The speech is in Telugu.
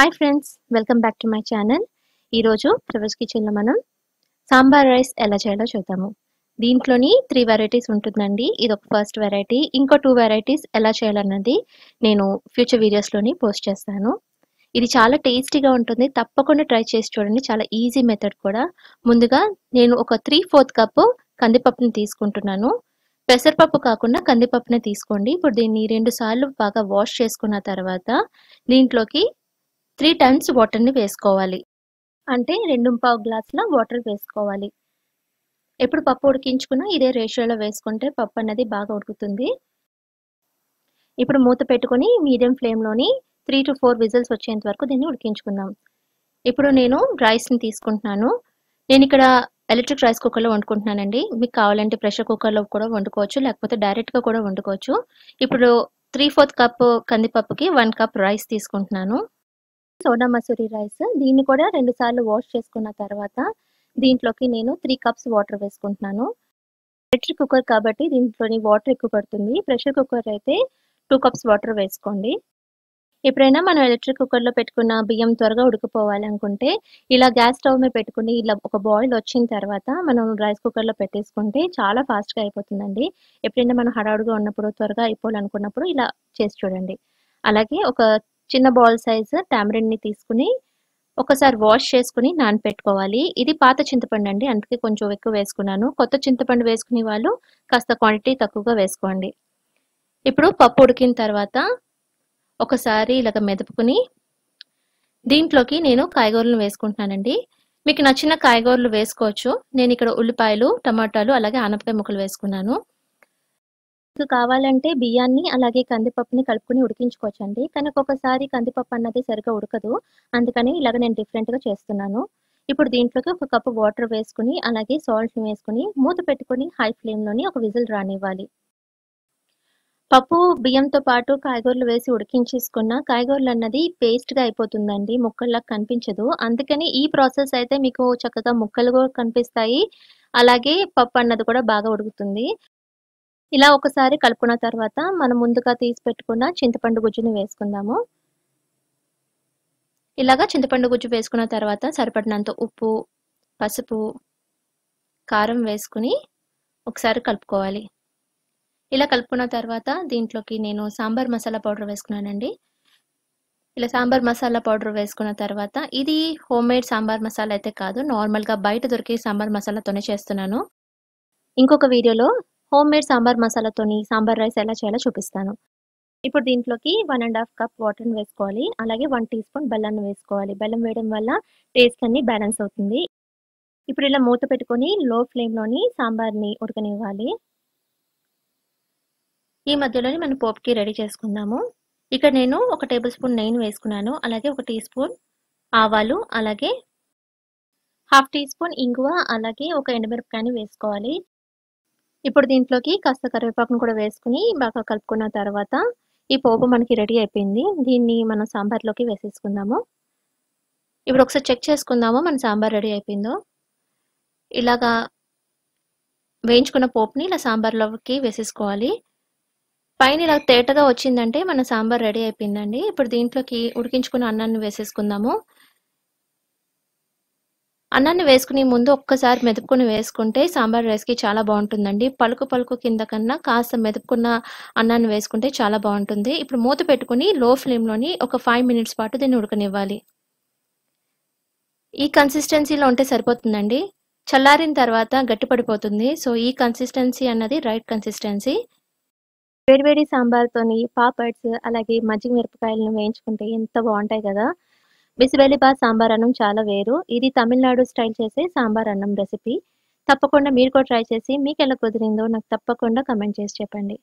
hi friends welcome back to my channel ఈరోజు ఫ్లవర్స్ కిచెన్లో మనం సాంబార్ రైస్ ఎలా చేయాలో చూద్దాము దీంట్లోని త్రీ వెరైటీస్ ఉంటుందండి ఇది ఒక ఫస్ట్ వెరైటీ ఇంకో టూ వెరైటీస్ ఎలా చేయాలన్నది నేను ఫ్యూచర్ వీడియోస్లోని పోస్ట్ చేస్తాను ఇది చాలా టేస్టీగా ఉంటుంది తప్పకుండా ట్రై చేసి చూడండి చాలా ఈజీ మెథడ్ కూడా ముందుగా నేను ఒక త్రీ ఫోర్త్ కప్పు కందిపప్పుని తీసుకుంటున్నాను పెసరపప్పు కాకుండా కందిపప్పునే తీసుకోండి ఇప్పుడు దీన్ని రెండు సార్లు బాగా వాష్ చేసుకున్న తర్వాత దీంట్లోకి త్రీ టైమ్స్ వాటర్ని వేసుకోవాలి అంటే రెండు పావు గ్లాసుల వాటర్ వేసుకోవాలి ఎప్పుడు పప్పు ఉడికించుకున్నా ఇదే రేషియోలో వేసుకుంటే పప్పు అనేది బాగా ఉడుకుతుంది ఇప్పుడు మూత పెట్టుకొని మీడియం ఫ్లేమ్లోని త్రీ టు ఫోర్ విజిల్స్ వచ్చేంత వరకు దీన్ని ఉడికించుకుందాం ఇప్పుడు నేను రైస్ని తీసుకుంటున్నాను నేను ఇక్కడ ఎలక్ట్రిక్ రైస్ కుక్కర్లో వండుకుంటున్నానండి మీకు కావాలంటే ప్రెషర్ కుక్కర్లో కూడా వండుకోవచ్చు లేకపోతే డైరెక్ట్గా కూడా వండుకోవచ్చు ఇప్పుడు త్రీ ఫోర్త్ కప్ కందిపప్పుకి వన్ కప్ రైస్ తీసుకుంటున్నాను సోడా మసూరి రైస్ దీన్ని కూడా రెండు సార్లు వాష్ చేసుకున్న తర్వాత దీంట్లోకి నేను త్రీ కప్స్ వాటర్ వేసుకుంటున్నాను ప్రెషర్ కుక్కర్ కాబట్టి దీంట్లోని వాటర్ ఎక్కువ పడుతుంది ప్రెషర్ కుక్కర్ అయితే టూ కప్స్ వాటర్ వేసుకోండి ఎప్పుడైనా మనం ఎలక్ట్రిక్ కుక్కర్లో పెట్టుకున్న బియ్యం త్వరగా ఉడికిపోవాలనుకుంటే ఇలా గ్యాస్ స్టవ్ మీద పెట్టుకుని ఇలా ఒక బాయిల్ వచ్చిన తర్వాత మనం రైస్ కుక్కర్లో పెట్టేసుకుంటే చాలా ఫాస్ట్గా అయిపోతుందండి ఎప్పుడైనా మనం హడావుడిగా ఉన్నప్పుడు త్వరగా అయిపోవాలనుకున్నప్పుడు ఇలా చేసి చూడండి అలాగే ఒక చిన్న బాల్ సైజు టామరిన్ని తీసుకుని ఒకసారి వాష్ చేసుకుని నానపెట్టుకోవాలి ఇది పాత చింతపండు అండి అందుకే కొంచెం ఎక్కువ వేసుకున్నాను కొత్త చింతపండు వేసుకునే వాళ్ళు కాస్త క్వాంటిటీ తక్కువగా వేసుకోండి ఇప్పుడు పప్పు ఉడికిన తర్వాత ఒకసారి ఇలాగ మెదుపుకుని దీంట్లోకి నేను కాయగూరలను వేసుకుంటున్నానండి మీకు నచ్చిన కాయగూరలు వేసుకోవచ్చు నేను ఇక్కడ ఉల్లిపాయలు టమాటాలు అలాగే ఆనపకాయ ముక్కలు వేసుకున్నాను కావాలంటే బియ్యాన్ని అలాగే కందిపప్పుని కలుపుకుని అండి కానీ ఒక్కొక్కసారి కందిపప్పు అన్నది సరిగా ఉడకదు అందుకని ఇలాగ నేను డిఫరెంట్గా చేస్తున్నాను ఇప్పుడు దీంట్లోకి ఒక కప్పు వాటర్ వేసుకుని అలాగే సాల్ట్ని వేసుకుని మూత పెట్టుకుని హై ఫ్లేమ్లోని ఒక విజిల్ రానివ్వాలి పప్పు బియ్యంతో పాటు కాయగూరలు వేసి ఉడికించేసుకున్న కాయగూరలు అన్నది పేస్ట్గా అయిపోతుందండి ముక్కల్లా కనిపించదు అందుకని ఈ ప్రాసెస్ అయితే మీకు చక్కగా ముక్కలు కూడా కనిపిస్తాయి అలాగే పప్పు అన్నది కూడా బాగా ఉడుకుతుంది ఇలా ఒకసారి కలుపుకున్న తర్వాత మనం ముందుగా తీసి పెట్టుకున్న చింతపండు గుజ్జుని వేసుకుందాము ఇలాగా చింతపండు గుజ్జు వేసుకున్న తర్వాత సరిపడినంత ఉప్పు పసుపు కారం వేసుకుని ఒకసారి కలుపుకోవాలి ఇలా కలుపుకున్న తర్వాత దీంట్లోకి నేను సాంబార్ మసాలా పౌడర్ వేసుకున్నానండి ఇలా సాంబార్ మసాలా పౌడర్ వేసుకున్న తర్వాత ఇది హోమ్ మేడ్ సాంబార్ మసాలా అయితే కాదు నార్మల్గా బయట దొరికే సాంబార్ మసాలాతోనే చేస్తున్నాను ఇంకొక వీడియోలో హోమ్ మేడ్ సాంబార్ మసాలాతోని సాంబార్ రైస్ ఎలా చేయాలో చూపిస్తాను ఇప్పుడు దీంట్లోకి వన్ అండ్ హాఫ్ కప్ వాటర్ని వేసుకోవాలి అలాగే వన్ టీ స్పూన్ బెల్లాన్ని వేసుకోవాలి బెల్లం వేయడం వల్ల టేస్ట్ అన్ని బ్యాలెన్స్ అవుతుంది ఇప్పుడు ఇలా మూత పెట్టుకొని లో ఫ్లేమ్లోని సాంబార్ని ఉడకనివ్వాలి ఈ మధ్యలోనే మనం పోప్కి రెడీ చేసుకుందాము ఇక్కడ నేను ఒక టేబుల్ స్పూన్ నెయ్యిని వేసుకున్నాను అలాగే ఒక టీ స్పూన్ ఆవాలు అలాగే హాఫ్ టీ స్పూన్ ఇంగువ అలాగే ఒక ఎండుమిరపకాయని వేసుకోవాలి ఇప్పుడు దీంట్లోకి కాస్త కరివేపాకును కూడా వేసుకుని బాగా కలుపుకున్న తర్వాత ఈ పోపు మనకి రెడీ అయిపోయింది దీన్ని మనం సాంబార్లోకి వేసేసుకుందాము ఇప్పుడు ఒకసారి చెక్ చేసుకుందాము మన సాంబార్ రెడీ అయిపోయిందో ఇలాగా వేయించుకున్న పోపుని ఇలా సాంబార్లోకి వేసేసుకోవాలి పైన ఇలా తేటగా వచ్చిందంటే మన సాంబార్ రెడీ అయిపోయిందండి ఇప్పుడు దీంట్లోకి ఉడికించుకున్న అన్నాన్ని వేసేసుకుందాము అన్నాన్ని వేసుకుని ముందు ఒక్కసారి మెదుపుకొని వేసుకుంటే సాంబార్ రైస్కి చాలా బాగుంటుందండి పలుకు పలుకు కింద కన్నా కాస్త మెదుపుకున్న అన్నాన్ని వేసుకుంటే చాలా బాగుంటుంది ఇప్పుడు మూత పెట్టుకుని లో ఫ్లేమ్లోని ఒక ఫైవ్ మినిట్స్ పాటు దీన్ని ఉడకనివ్వాలి ఈ కన్సిస్టెన్సీలో ఉంటే సరిపోతుందండి చల్లారిన తర్వాత గట్టిపడిపోతుంది సో ఈ కన్సిస్టెన్సీ అన్నది రైట్ కన్సిస్టెన్సీ వేడివేడి సాంబార్తోని పాపడ్స్ అలాగే మజ్జిగ మిరపకాయలను వేయించుకుంటే ఎంత బాగుంటాయి కదా బా సాంబార్ అన్నం చాలా వేరు ఇది తమిళనాడు స్టైల్ చేసే సాంబార్ అన్నం రెసిపీ తప్పకుండా మీరు కూడా ట్రై చేసి మీకు ఎలా కుదిరిందో నాకు తప్పకుండా కమెంట్ చేసి చెప్పండి